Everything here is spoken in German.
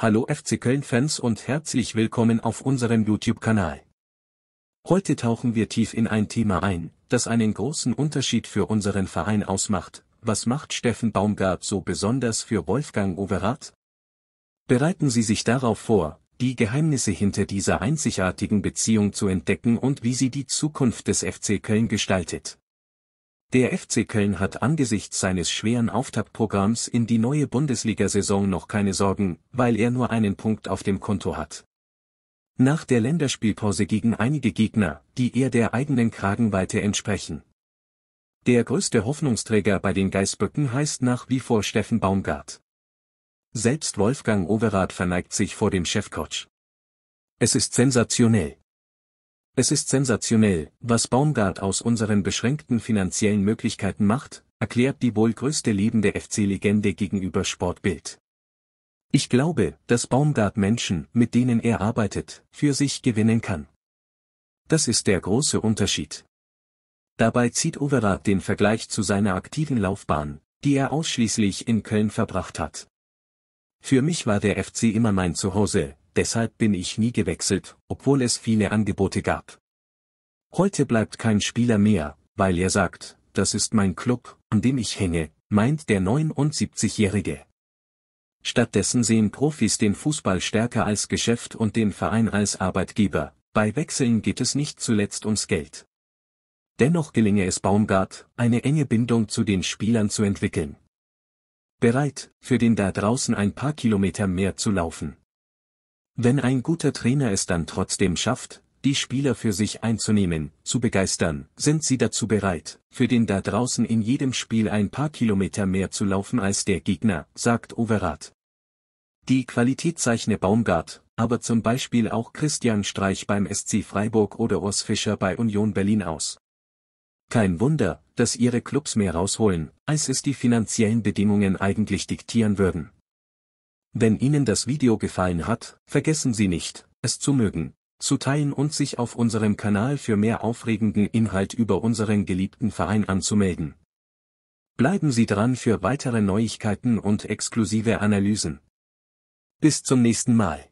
Hallo FC Köln-Fans und herzlich willkommen auf unserem YouTube-Kanal. Heute tauchen wir tief in ein Thema ein, das einen großen Unterschied für unseren Verein ausmacht. Was macht Steffen Baumgart so besonders für Wolfgang Overath? Bereiten Sie sich darauf vor, die Geheimnisse hinter dieser einzigartigen Beziehung zu entdecken und wie sie die Zukunft des FC Köln gestaltet. Der FC Köln hat angesichts seines schweren Auftaktprogramms in die neue Bundesliga-Saison noch keine Sorgen, weil er nur einen Punkt auf dem Konto hat. Nach der Länderspielpause gegen einige Gegner, die eher der eigenen Kragenweite entsprechen. Der größte Hoffnungsträger bei den Geißböcken heißt nach wie vor Steffen Baumgart. Selbst Wolfgang Overath verneigt sich vor dem Chefcoach. Es ist sensationell. Es ist sensationell, was Baumgart aus unseren beschränkten finanziellen Möglichkeiten macht, erklärt die wohl größte lebende FC-Legende gegenüber Sportbild. Ich glaube, dass Baumgart Menschen, mit denen er arbeitet, für sich gewinnen kann. Das ist der große Unterschied. Dabei zieht Overath den Vergleich zu seiner aktiven Laufbahn, die er ausschließlich in Köln verbracht hat. Für mich war der FC immer mein Zuhause, deshalb bin ich nie gewechselt, obwohl es viele Angebote gab. Heute bleibt kein Spieler mehr, weil er sagt, das ist mein Club, an dem ich hänge, meint der 79-Jährige. Stattdessen sehen Profis den Fußball stärker als Geschäft und den Verein als Arbeitgeber, bei Wechseln geht es nicht zuletzt ums Geld. Dennoch gelinge es Baumgart, eine enge Bindung zu den Spielern zu entwickeln. Bereit, für den da draußen ein paar Kilometer mehr zu laufen. Wenn ein guter Trainer es dann trotzdem schafft, die Spieler für sich einzunehmen, zu begeistern, sind sie dazu bereit, für den da draußen in jedem Spiel ein paar Kilometer mehr zu laufen als der Gegner, sagt Overath. Die Qualität zeichne Baumgart, aber zum Beispiel auch Christian Streich beim SC Freiburg oder Urs Fischer bei Union Berlin aus. Kein Wunder, dass ihre Clubs mehr rausholen, als es die finanziellen Bedingungen eigentlich diktieren würden. Wenn Ihnen das Video gefallen hat, vergessen Sie nicht, es zu mögen, zu teilen und sich auf unserem Kanal für mehr aufregenden Inhalt über unseren geliebten Verein anzumelden. Bleiben Sie dran für weitere Neuigkeiten und exklusive Analysen. Bis zum nächsten Mal.